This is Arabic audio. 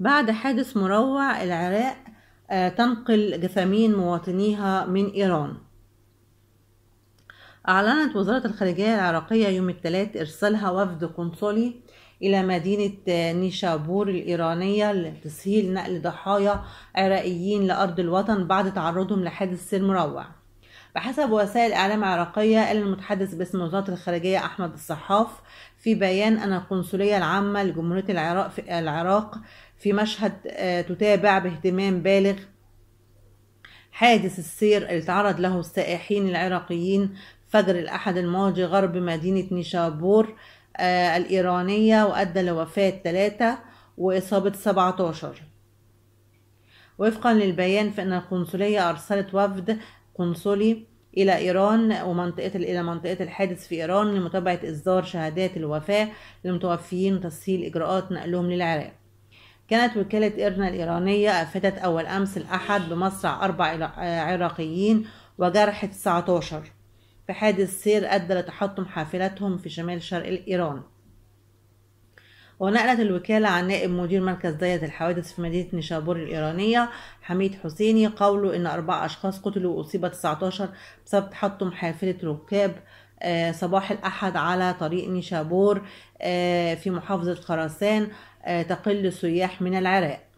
بعد حادث مروع العراق آه، تنقل جثامين مواطنيها من إيران أعلنت وزارة الخارجية العراقية يوم الثلاث إرسالها وفد قنصلي إلى مدينة آه، نيشابور الإيرانية لتسهيل نقل ضحايا عراقيين لأرض الوطن بعد تعرضهم لحادث سير مروع بحسب وسائل إعلام عراقية قال المتحدث باسم وزارة الخارجية أحمد الصحاف في بيان أن القنصلية العامة لجمهورية العراق في, العراق في مشهد آه، تتابع باهتمام بالغ حادث السير اللي تعرض له السائحين العراقيين فجر الأحد الماضي غرب مدينة نيشابور آه، الإيرانية وأدى لوفاة ثلاثة وإصابة 17 وفقا للبيان فإن القنصلية أرسلت وفد قنصلي الى ايران ومنطقه الى منطقه الحادث في ايران لمتابعه اصدار شهادات الوفاه للمتوفيين وتسهيل اجراءات نقلهم للعراق كانت وكالة إيرنا الإيرانية أفادت أول أمس الأحد بمصرع أربع آه، عراقيين وجرح 19 في حادث سير أدى لتحطم حافلتهم في شمال شرق إيران ونقلت الوكالة عن نائب مدير مركز داية الحوادث في مدينة نيشابور الإيرانية حميد حسيني قوله إن أربع أشخاص قتلوا وأصيب 19 بسبب تحطم حافلة ركاب آه، صباح الأحد على طريق نيشابور آه، في محافظة خراسان آه، تقل السياح من العراق